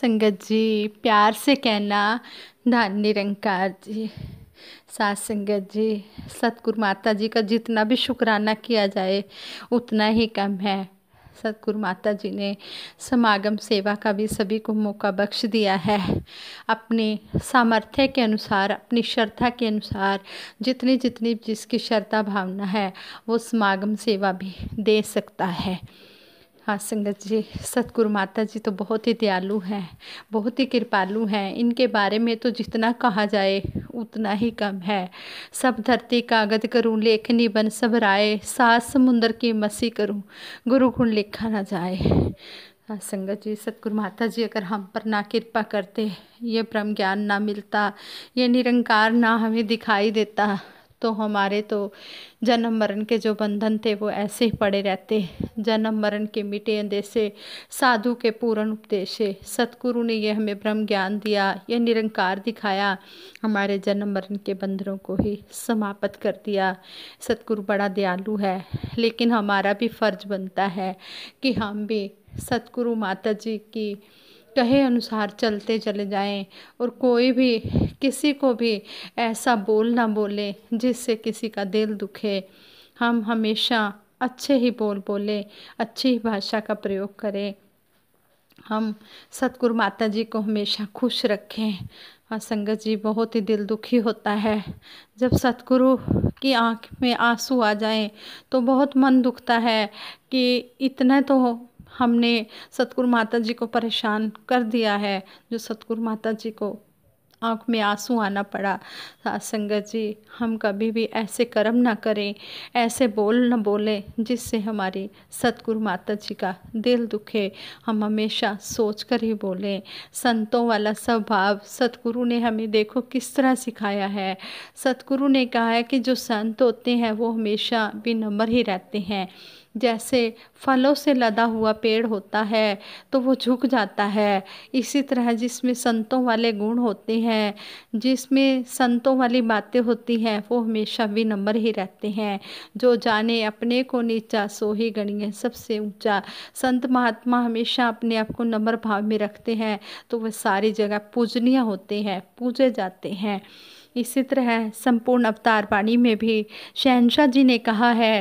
संगत जी प्यार से कहना धन निरंकार जी सात संगत जी सतगुरु माता जी का जितना भी शुक्राना किया जाए उतना ही कम है सतगुरु माता जी ने समागम सेवा का भी सभी को मौका बख्श दिया है अपने सामर्थ्य के अनुसार अपनी श्रद्धा के अनुसार जितनी जितनी जिसकी श्रद्धा भावना है वो समागम सेवा भी दे सकता है हाँ संगत जी सतगुरु माता जी तो बहुत ही दयालु हैं बहुत ही कृपालु हैं इनके बारे में तो जितना कहा जाए उतना ही कम है सब धरती कागज करूँ लेखनी बन सब राय सास समुंदर की मसी करूँ गुरु गुण लिखा ना जाए हाँ संगत जी सतगुरु माता जी अगर हम पर ना कृपा करते ये ब्रह्म ज्ञान ना मिलता ये निरंकार ना हमें दिखाई देता तो हमारे तो जन्म मरण के जो बंधन थे वो ऐसे ही पड़े रहते जन्म मरण के मिटे अंदेसे साधु के पूर्ण उपदेशे सतगुरु ने यह हमें ब्रह्म ज्ञान दिया यह निरंकार दिखाया हमारे जन्म मरण के बंधनों को ही समाप्त कर दिया सतगुरु बड़ा दयालु है लेकिन हमारा भी फर्ज बनता है कि हम भी सतगुरु माता जी की कहे अनुसार चलते चले जाएं और कोई भी किसी को भी ऐसा बोल ना बोले जिससे किसी का दिल दुखे हम हमेशा अच्छे ही बोल बोले अच्छी ही भाषा का प्रयोग करें हम सतगुरु माता जी को हमेशा खुश रखें हाँ संगत जी बहुत ही दिल दुखी होता है जब सतगुरु की आंख में आंसू आ जाएं तो बहुत मन दुखता है कि इतना तो हमने सतगुरु माता जी को परेशान कर दिया है जो सतगुरु माता जी को आँख में आंसू आना पड़ा हाँ, संगत जी हम कभी भी ऐसे कर्म ना करें ऐसे बोल ना बोले जिससे हमारी सतगुरु माता जी का दिल दुखे हम हमेशा सोच कर ही बोलें संतों वाला स्वभाव सतगुरु ने हमें देखो किस तरह सिखाया है सतगुरु ने कहा है कि जो संत होते हैं वो हमेशा विनम्र ही रहते हैं जैसे फलों से लदा हुआ पेड़ होता है तो वो झुक जाता है इसी तरह जिसमें संतों वाले गुण होते हैं जिसमें संतों वाली बातें होती हैं वो हमेशा विनम्र ही रहते हैं जो जाने अपने को नीचा सो ही गणिए सबसे ऊंचा संत महात्मा हमेशा अपने आप को नम्र भाव में रखते हैं तो वह सारी जगह पूजनीय होते हैं पूजे जाते हैं इसी तरह संपूर्ण अवतार बाणी में भी शहनशाह जी ने कहा है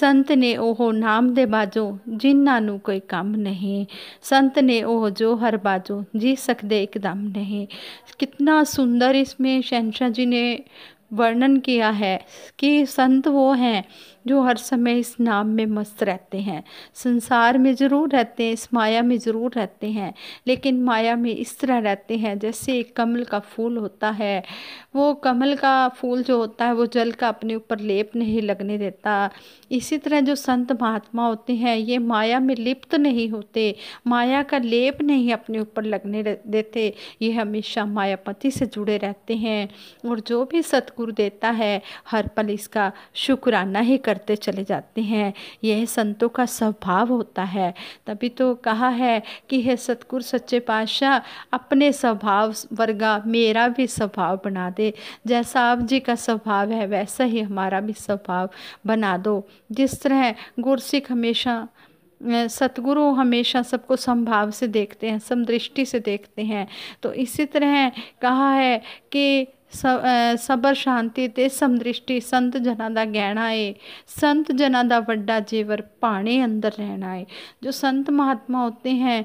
संत ने ओह नाम दे बाजो जिन्ना कोई कम नहीं संत ने ओह जो हर बाजो जी सकते एकदम नहीं कितना सुंदर इसमें शहनशाह जी ने वर्णन किया है कि संत वो हैं जो हर समय इस नाम में मस्त रहते हैं संसार में ज़रूर रहते हैं इस माया में ज़रूर रहते हैं लेकिन माया में इस तरह रहते हैं जैसे एक कमल का फूल होता है वो कमल का फूल जो होता है वो जल का अपने ऊपर लेप नहीं लगने देता इसी तरह जो संत महात्मा होते हैं ये माया में लिप्त नहीं होते माया का लेप नहीं अपने ऊपर लगने देते ये हमेशा मायापति से जुड़े रहते हैं और जो भी सतगुरु देता है हर पल इसका शुक्राना ही कर करते चले जाते हैं यह संतों का स्वभाव होता है तभी तो कहा है कि हे सतगुर सच्चे पातशाह अपने स्वभाव वर्गा मेरा भी स्वभाव बना दे जैसा आप जी का स्वभाव है वैसा ही हमारा भी स्वभाव बना दो जिस तरह गुरसिख हमेशा सतगुरु हमेशा सबको संभाव से देखते हैं समदृष्टि से देखते हैं तो इसी तरह कहा है कि ਸਬਰ ਸ਼ਾਂਤੀ ਤੇ ਸਮਦ੍ਰਿਸ਼ਟੀ ਸੰਤ ਜਨਾਂ गहना है संत जना का वड्डा जेवर भाने अंदर रहना है जो संत महात्मा होते हैं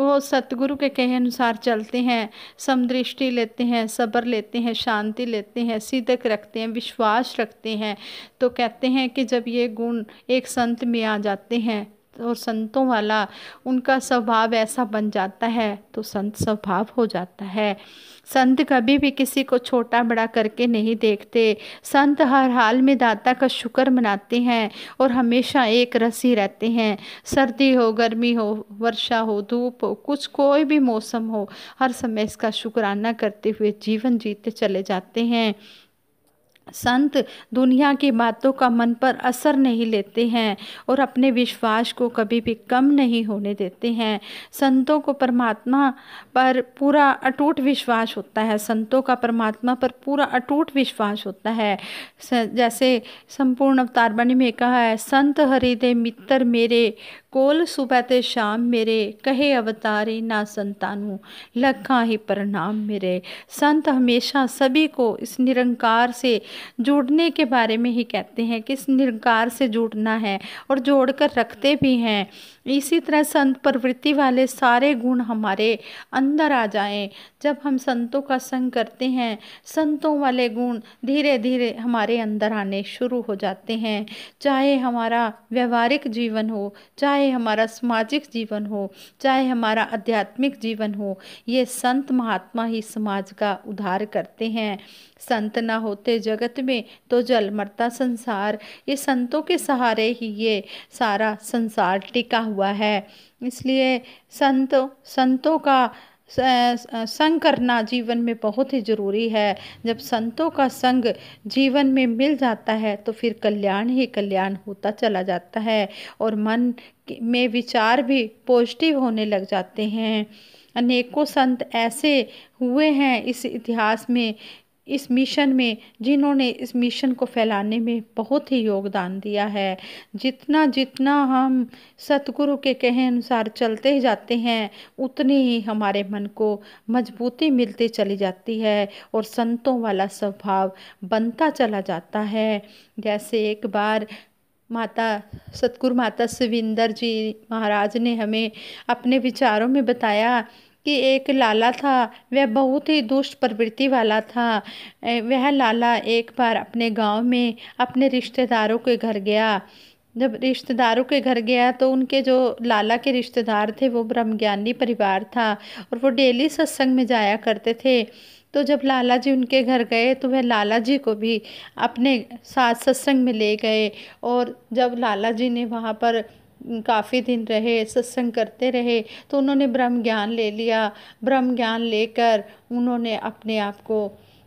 वो सतगुरु के कहे अनुसार चलते हैं समदृष्टि लेते हैं सब्र लेते हैं शांति लेते हैं सीधक रखते हैं विश्वास रखते हैं तो कहते हैं कि जब ये गुण एक संत में आ जाते हैं और संतों वाला उनका स्वभाव ऐसा बन जाता है तो संत स्वभाव हो जाता है संत कभी भी किसी को छोटा बड़ा करके नहीं देखते संत हर हाल में दाता का शुक्र मनाते हैं और हमेशा एक रसी रहते हैं सर्दी हो गर्मी हो वर्षा हो धूप हो कुछ कोई भी मौसम हो हर समय इसका शुक्राना करते हुए जीवन जीते चले जाते हैं संत दुनिया की बातों का मन पर असर नहीं लेते हैं और अपने विश्वास को कभी भी कम नहीं होने देते हैं संतों को परमात्मा पर पूरा अटूट विश्वास होता है संतों का परमात्मा पर पूरा अटूट विश्वास होता है जैसे संपूर्ण अवतारवाणी में कहा है संत हरिदे मित्र मेरे कोल सुबह ते शाम मेरे कहे अवतारे ना संतानु लखा ही प्रणाम मेरे संत हमेशा सभी को इस निरंकार से जुड़ने के बारे में ही कहते हैं कि इस निरंकार से जुड़ना है और जोड़ कर रखते भी हैं इसी तरह संत प्रवृत्ति वाले सारे गुण हमारे अंदर आ जाएं जब हम संतों का संग करते हैं संतों वाले गुण धीरे धीरे हमारे अंदर आने शुरू हो जाते हैं चाहे हमारा व्यवहारिक जीवन हो चाहे हमारा सामाजिक जीवन हो चाहे हमारा आध्यात्मिक जीवन हो ये संत महात्मा ही समाज का उद्धार करते हैं संत ना होते जगत में तो जल मरता संसार ये संतों के सहारे ही ये सारा संसार टिका हुआ हुआ है इसलिए संत संतों का संग करना जीवन में बहुत ही ज़रूरी है जब संतों का संग जीवन में मिल जाता है तो फिर कल्याण ही कल्याण होता चला जाता है और मन में विचार भी पॉजिटिव होने लग जाते हैं अनेकों संत ऐसे हुए हैं इस इतिहास में इस मिशन में जिन्होंने इस मिशन को फैलाने में बहुत ही योगदान दिया है जितना जितना हम सतगुरु के कहे अनुसार चलते जाते हैं उतनी ही हमारे मन को मजबूती मिलती चली जाती है और संतों वाला स्वभाव बनता चला जाता है जैसे एक बार माता सतगुरु माता सविंदर जी महाराज ने हमें अपने विचारों में बताया कि एक लाला था वह बहुत ही दुष्ट प्रवृत्ति वाला था वह लाला एक बार अपने गांव में अपने रिश्तेदारों के घर गया जब रिश्तेदारों के घर गया तो उनके जो लाला के रिश्तेदार थे वो ब्रह्मज्ञानी परिवार था और वो डेली सत्संग में जाया करते थे तो जब लाला जी उनके घर गए तो वह लाला जी को भी अपने साथ सत्संग में ले गए और जब लाला जी ने वहाँ पर काफ़ी दिन रहे सत्संग करते रहे तो उन्होंने ब्रह्म ज्ञान ले लिया ब्रह्म ज्ञान लेकर उन्होंने अपने आप को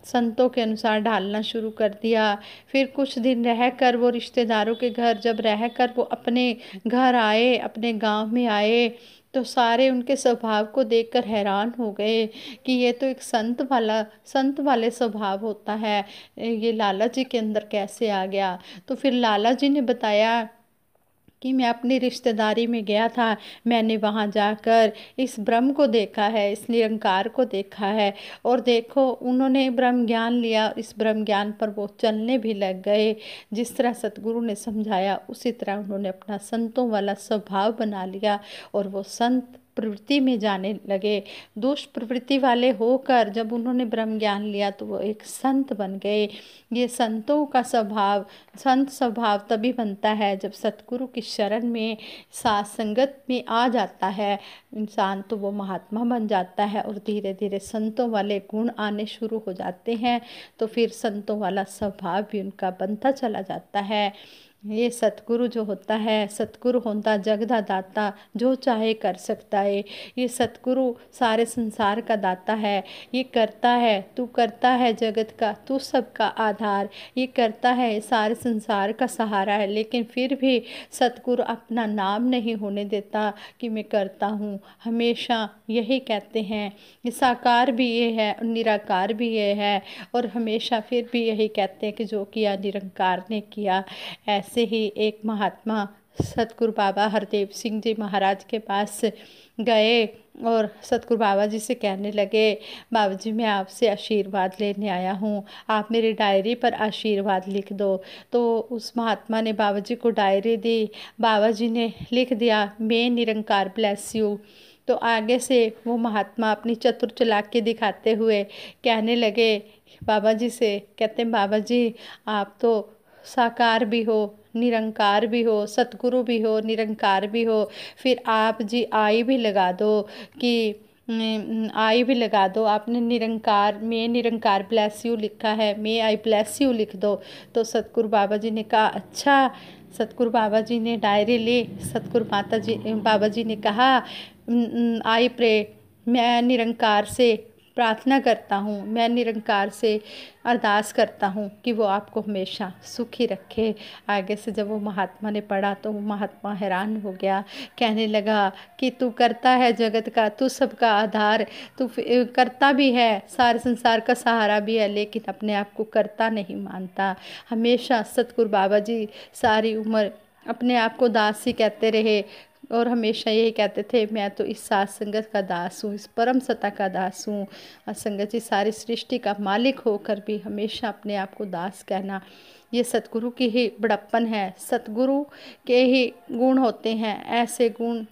संतों के अनुसार ढालना शुरू कर दिया फिर कुछ दिन रह कर वो रिश्तेदारों के घर जब रह कर वो अपने घर आए अपने गांव में आए तो सारे उनके स्वभाव को देखकर हैरान हो गए कि ये तो एक संत वाला संत वाले स्वभाव होता है ये लाला जी के अंदर कैसे आ गया तो फिर लाला जी ने बताया कि मैं अपनी रिश्तेदारी में गया था मैंने वहाँ जाकर इस ब्रह्म को देखा है इस निरंकार को देखा है और देखो उन्होंने ब्रह्म ज्ञान लिया और इस ब्रह्म ज्ञान पर वो चलने भी लग गए जिस तरह सतगुरु ने समझाया उसी तरह उन्होंने अपना संतों वाला स्वभाव बना लिया और वो संत प्रवृत्ति में जाने लगे दुष्ट प्रवृत्ति वाले होकर जब उन्होंने ब्रह्म ज्ञान लिया तो वो एक संत बन गए ये संतों का स्वभाव संत स्वभाव तभी बनता है जब सतगुरु की शरण में साथ संगत में आ जाता है इंसान तो वो महात्मा बन जाता है और धीरे धीरे संतों वाले गुण आने शुरू हो जाते हैं तो फिर संतों वाला स्वभाव भी उनका बनता चला जाता है ये सतगुरु जो होता है सतगुरु होता जग दाता जो चाहे कर सकता है ये सतगुरु सारे संसार का दाता है ये करता है तू करता है जगत का तू सबका आधार ये करता है सारे संसार का सहारा है लेकिन फिर भी सतगुरु अपना नाम नहीं होने देता कि मैं करता हूँ हमेशा यही कहते हैं साकार भी ये है और निराकार भी ये है और हमेशा फिर भी यही कहते हैं कि जो किया निरंकार ने किया ऐसे ऐसे ही एक महात्मा सतगुरु बाबा हरदेव सिंह जी महाराज के पास गए और सतगुरु बाबा जी से कहने लगे बाबा जी मैं आपसे आशीर्वाद लेने आया हूँ आप मेरी डायरी पर आशीर्वाद लिख दो तो उस महात्मा ने बाबा जी को डायरी दी बाबा जी ने लिख दिया मैं निरंकार ब्लेस यू तो आगे से वो महात्मा अपनी चतुर चलाकी दिखाते हुए कहने लगे बाबा जी से कहते हैं बाबा जी आप तो साकार भी हो निरंकार भी हो सतगुरु भी हो निरंकार भी हो फिर आप जी आई भी लगा दो कि आई भी लगा दो आपने निरंकार मे निरंकार ब्लैस यू लिखा है मे आई ब्लैस यू लिख दो तो सतगुरु बाबा जी ने कहा अच्छा सतगुरु बाबा जी ने डायरी ली सतगुरु माता जी बाबा जी ने कहा आई प्रे मैं निरंकार से प्रार्थना करता हूँ मैं निरंकार से अरदास करता हूँ कि वो आपको हमेशा सुखी रखे आगे से जब वो महात्मा ने पढ़ा तो महात्मा हैरान हो गया कहने लगा कि तू करता है जगत का तू सबका आधार तू करता भी है सारे संसार का सहारा भी है लेकिन अपने आप को करता नहीं मानता हमेशा सतगुरु बाबा जी सारी उम्र अपने आप को दास ही कहते रहे और हमेशा यही कहते थे मैं तो इस सास संगत का दास हूँ इस परम सत्ता का दास हूँ संगत जी सारी सृष्टि का मालिक होकर भी हमेशा अपने आप को दास कहना ये सतगुरु की ही बड़प्पन है सतगुरु के ही गुण होते हैं ऐसे गुण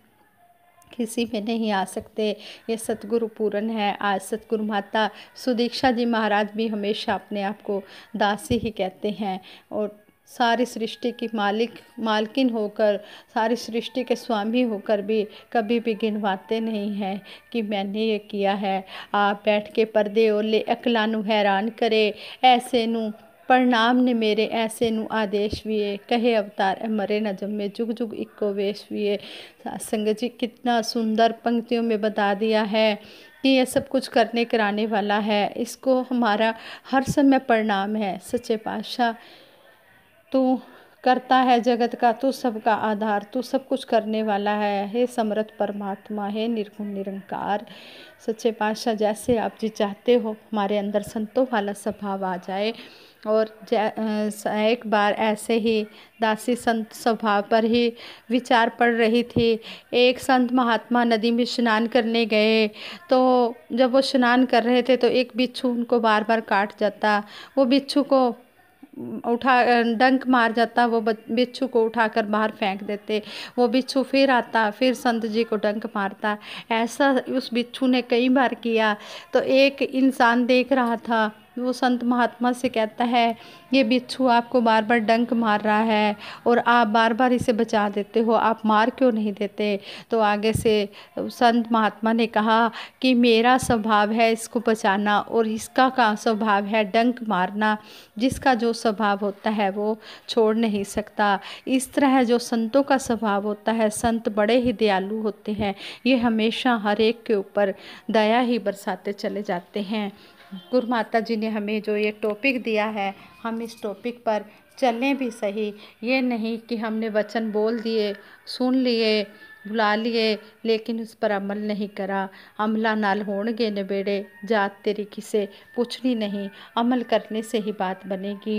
किसी में नहीं आ सकते ये सतगुरु पूरन है आज सतगुरु माता सुदीक्षा जी महाराज भी हमेशा अपने आप को दासी ही कहते हैं और सारी सृष्टि की मालिक मालकिन होकर सारी सृष्टि के स्वामी होकर भी कभी भी गिनवाते नहीं हैं कि मैंने ये किया है आप बैठ के पर्दे ओले अकला हैरान करे ऐसे नू प्रणाम ने मेरे ऐसे नु आदेश भी कहे अवतार मरे न जमे जुग जुग इको वेश भी संग जी कितना सुंदर पंक्तियों में बता दिया है कि यह सब कुछ करने कराने वाला है इसको हमारा हर समय प्रणाम है सच्चे पातशाह तू करता है जगत का तू सबका आधार तू सब कुछ करने वाला है हे समर्थ परमात्मा हे निर्गुण निरंकार सच्चे पातशाह जैसे आप जी चाहते हो हमारे अंदर संतों वाला स्वभाव आ जाए और एक बार ऐसे ही दासी संत स्वभाव पर ही विचार पड़ रही थी एक संत महात्मा नदी में स्नान करने गए तो जब वो स्नान कर रहे थे तो एक बिच्छू उनको बार बार काट जाता वो बिच्छू को उठा डंक मार जाता वो बिच्छू को उठाकर बाहर फेंक देते वो बिच्छू फिर आता फिर संत जी को डंक मारता ऐसा उस बिच्छू ने कई बार किया तो एक इंसान देख रहा था वो संत महात्मा से कहता है ये बिच्छू आपको बार बार डंक मार रहा है और आप बार बार इसे बचा देते हो आप मार क्यों नहीं देते तो आगे से संत महात्मा ने कहा कि मेरा स्वभाव है इसको बचाना और इसका का स्वभाव है डंक मारना जिसका जो स्वभाव होता है वो छोड़ नहीं सकता इस तरह जो संतों का स्वभाव होता है संत बड़े ही दयालु होते हैं ये हमेशा हर एक के ऊपर दया ही बरसाते चले जाते हैं गुरु माता जी ने हमें जो ये टॉपिक दिया है हम इस टॉपिक पर चलें भी सही ये नहीं कि हमने वचन बोल दिए सुन लिए बुला लिए लेकिन उस पर अमल नहीं करा अमला नाल ਹੋਣਗੇ नबेड़े जात तेरी किसे पूछनी नहीं अमल करने से ही बात बनेगी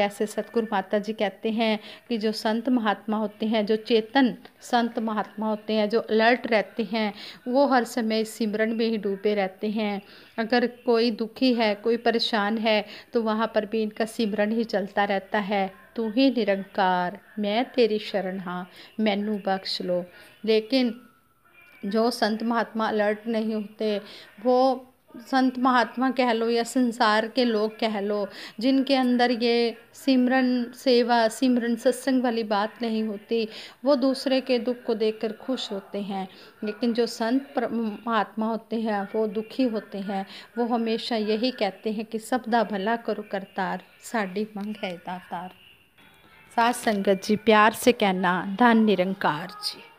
जैसे सतगुरु माता जी कहते हैं कि जो संत महात्मा होते हैं जो चेतन संत महात्मा होते हैं जो अलर्ट रहते हैं वो हर समय सिमरन में ही डूबे रहते हैं अगर कोई दुखी है कोई परेशान है तो वहाँ पर भी इनका सिमरन ही चलता रहता है तू ही निरंकार मैं तेरी शरण हाँ मैनू बख्श लो लेकिन जो संत महात्मा अलर्ट नहीं होते वो संत महात्मा कह लो या संसार के लोग कह लो जिनके अंदर ये सिमरन सेवा सिमरन सत्संग वाली बात नहीं होती वो दूसरे के दुख को देखकर खुश होते हैं लेकिन जो संत महात्मा होते हैं वो दुखी होते हैं वो हमेशा यही कहते हैं कि सब दा भला करो करतार साड़ी मंग है दातार सात संगत जी प्यार से कहना धन निरंकार जी